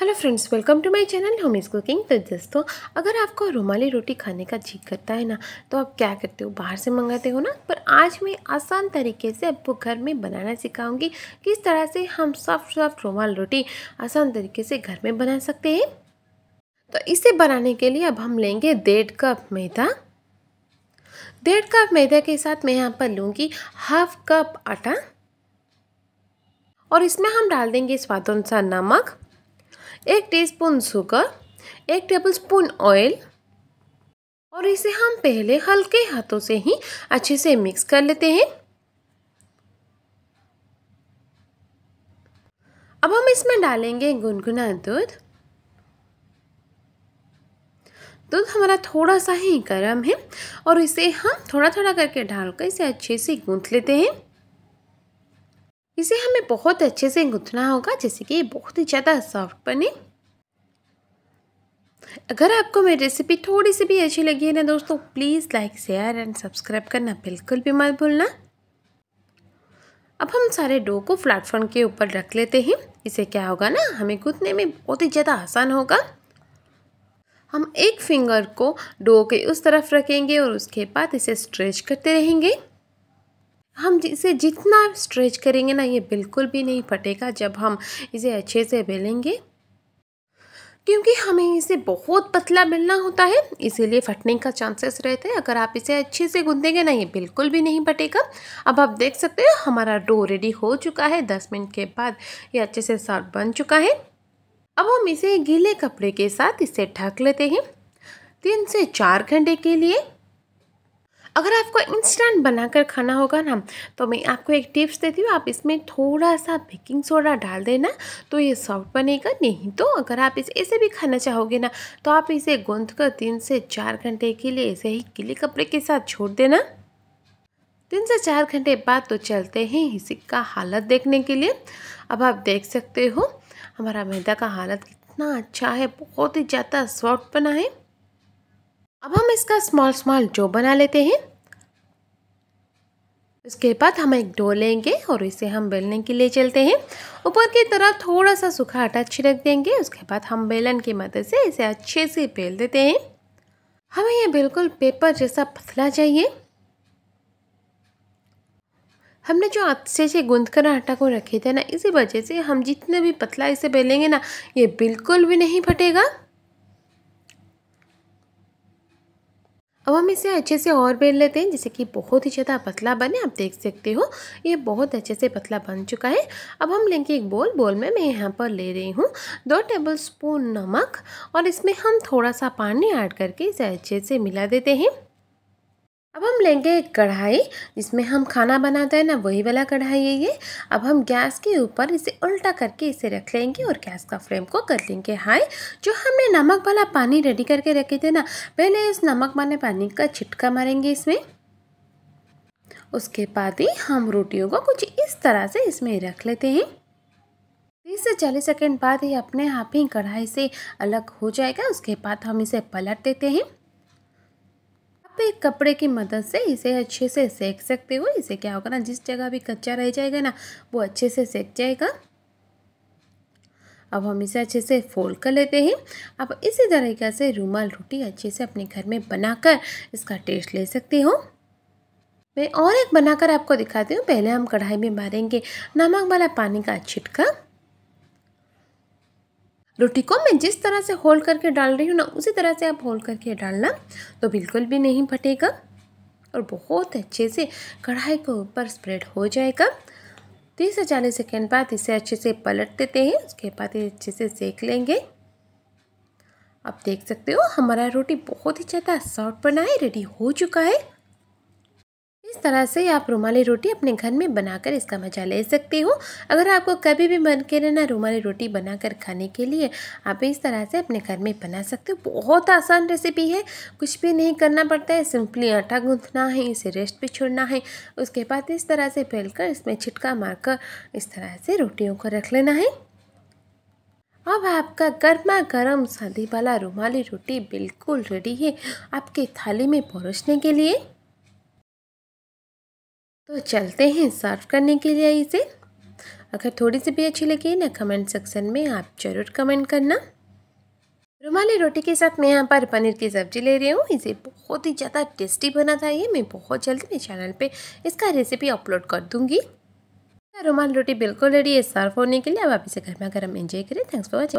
hello friends welcome to my channel home is cooking तो दोस्तों अगर आपको रुमाली रोटी खाने का जी करता है ना तो आप क्या करते हो बाहर से मंगाते हो ना पर आज मैं आसान तरीके से आपको घर में बनाना सिखाऊंगी किस तरह से हम सॉफ्ट सॉफ्ट रुमाल रोटी आसान तरीके से घर में बना सकते हैं तो इसे बनाने के लिए अब हम लेंगे डेढ़ कप मैदा डेढ़ कप मैदा के साथ मैं यहाँ पर लूँगी हाफ कप आटा और इसमें हम डाल देंगे स्वादानुसार नमक एक टीस्पून शुगर एक टेबलस्पून ऑयल और इसे हम पहले हल्के हाथों से ही अच्छे से मिक्स कर लेते हैं अब हम इसमें डालेंगे गुनगुना दूध दूध हमारा थोड़ा सा ही गर्म है और इसे हम थोड़ा थोड़ा करके डालकर इसे अच्छे से गूंथ लेते हैं इसे हमें बहुत अच्छे से गुंथना होगा जैसे कि ये बहुत ही ज़्यादा सॉफ्ट बने अगर आपको मेरी रेसिपी थोड़ी सी भी अच्छी लगी है ना दोस्तों please like share and subscribe करना बिल्कुल भी मत भूलना अब हम सारे डो को प्लेटफॉर्म के ऊपर रख लेते हैं इसे क्या होगा ना हमें गुंथने में बहुत ही ज़्यादा आसान होगा हम एक फिंगर को डो के उस तरफ रखेंगे और उसके बाद इसे स्ट्रेच करते रहेंगे हम इसे जितना स्ट्रेच करेंगे ना ये बिल्कुल भी नहीं फटेगा जब हम इसे अच्छे से बेलेंगे क्योंकि हमें इसे बहुत पतला बेलना होता है इसीलिए फटने का चांसेस रहता है अगर आप इसे अच्छे से गूंदेंगे ना ये बिल्कुल भी नहीं फटेगा अब आप देख सकते हो हमारा डो रेडी हो चुका है दस मिनट के बाद ये अच्छे से साफ बन चुका है अब हम इसे गीले कपड़े के साथ इसे ढक लेते हैं तीन से चार घंटे के लिए अगर आपको इंस्टेंट बनाकर खाना होगा ना तो मैं आपको एक टिप्स देती हूँ आप इसमें थोड़ा सा बेकिंग सोडा डाल देना तो ये सॉफ्ट बनेगा नहीं तो अगर आप इसे ऐसे भी खाना चाहोगे ना तो आप इसे गूंथ कर तीन से चार घंटे के लिए ऐसे ही गीले कपड़े के साथ छोड़ देना तीन से चार घंटे बाद तो चलते हैं हिसिक का हालत देखने के लिए अब आप देख सकते हो हमारा मैदा का हालत कितना अच्छा है बहुत ही ज़्यादा सॉफ्ट बना है अब हम इसका स्मॉल स्मॉल जो बना लेते हैं उसके बाद हम एक डो लेंगे और इसे हम बेलने के लिए चलते हैं ऊपर की तरफ थोड़ा सा सूखा आटा छिड़क देंगे उसके बाद हम बेलन की मदद से इसे अच्छे से बेल देते हैं हमें यह बिल्कुल पेपर जैसा पतला चाहिए हमने जो अच्छे से गूंध कर आटा को रखे थे ना इसी वजह से हम जितने भी पतला इसे बेलेंगे ना ये बिल्कुल भी नहीं फटेगा अब हम इसे अच्छे से और बेल लेते हैं जिससे कि बहुत ही ज़्यादा पतला बने आप देख सकते हो ये बहुत अच्छे से पतला बन चुका है अब हम लेंगे एक बोल बोल में मैं यहाँ पर ले रही हूँ दो टेबल स्पून नमक और इसमें हम थोड़ा सा पानी ऐड करके इसे अच्छे से मिला देते हैं अब हम लेंगे एक कढ़ाई जिसमें हम खाना बनाते हैं ना वही वाला कढ़ाई है ये अब हम गैस के ऊपर इसे उल्टा करके इसे रख लेंगे और गैस का फ्लेम को कर लेंगे हाई जो हमने नमक वाला पानी रेडी करके रखे थे ना पहले इस नमक वाले पानी का छिटका मारेंगे इसमें उसके बाद ही हम रोटियों को कुछ इस तरह से इसमें रख लेते हैं तीस से चालीस सेकेंड बाद ही अपने आप ही कढ़ाई से अलग हो जाएगा उसके बाद हम इसे पलट देते हैं आप एक कपड़े की मदद से इसे अच्छे से सेक सकते हो इसे क्या होगा ना जिस जगह भी कच्चा रह जाएगा ना वो अच्छे से सेक जाएगा अब हम इसे अच्छे से फोल्ड कर लेते हैं अब इसी तरीके से रूमाल रोटी अच्छे से अपने घर में बनाकर इसका टेस्ट ले सकते हो मैं और एक बनाकर आपको दिखाती हूँ पहले हम कढ़ाई में मारेंगे नमक वाला पानी का छिटका रोटी को मैं जिस तरह से होल्ड करके डाल रही हूँ ना उसी तरह से आप होल्ड करके डालना तो बिल्कुल भी नहीं फटेगा और बहुत अच्छे से कढ़ाई के ऊपर स्प्रेड हो जाएगा तीस से चालीस सेकेंड बाद इसे अच्छे से पलट देते हैं उसके बाद ये अच्छे से सेक लेंगे आप देख सकते हो हमारा रोटी बहुत ही ज़्यादा सॉफ्ट बना है रेडी हो चुका है इस तरह से आप रुमाली रोटी अपने घर में बनाकर इसका मजा ले सकते हो अगर आपको कभी भी मन करे ना रुमाली रोटी बनाकर खाने के लिए आप इस तरह से अपने घर में बना सकते हो बहुत आसान रेसिपी है कुछ भी नहीं करना पड़ता है सिंपली आटा गूंथना है इसे रेस्ट पे छोड़ना है उसके बाद इस तरह से फैलकर इसमें छिटका मारकर इस तरह से रोटियों को रख लेना है अब आपका गर्मा गर्म सादी वाला रुमाली रोटी बिल्कुल रेडी है आपके थाली में परोसने के लिए तो चलते हैं सर्व करने के लिए इसे अगर थोड़ी सी भी अच्छी लगी ना कमेंट सेक्शन में आप ज़रूर कमेंट करना रुमाली रोटी के साथ मैं यहाँ पर पनीर की सब्ज़ी ले रही हूँ इसे बहुत ही ज़्यादा टेस्टी बना था ये मैं बहुत जल्दी मेरे चैनल पे इसका रेसिपी अपलोड कर दूँगी रुमाल रोटी बिल्कुल रेडी है सर्व होने के लिए अब आप इसे गर्मा गर्म एंजॉय करें थैंक्स फॉर वॉचिंग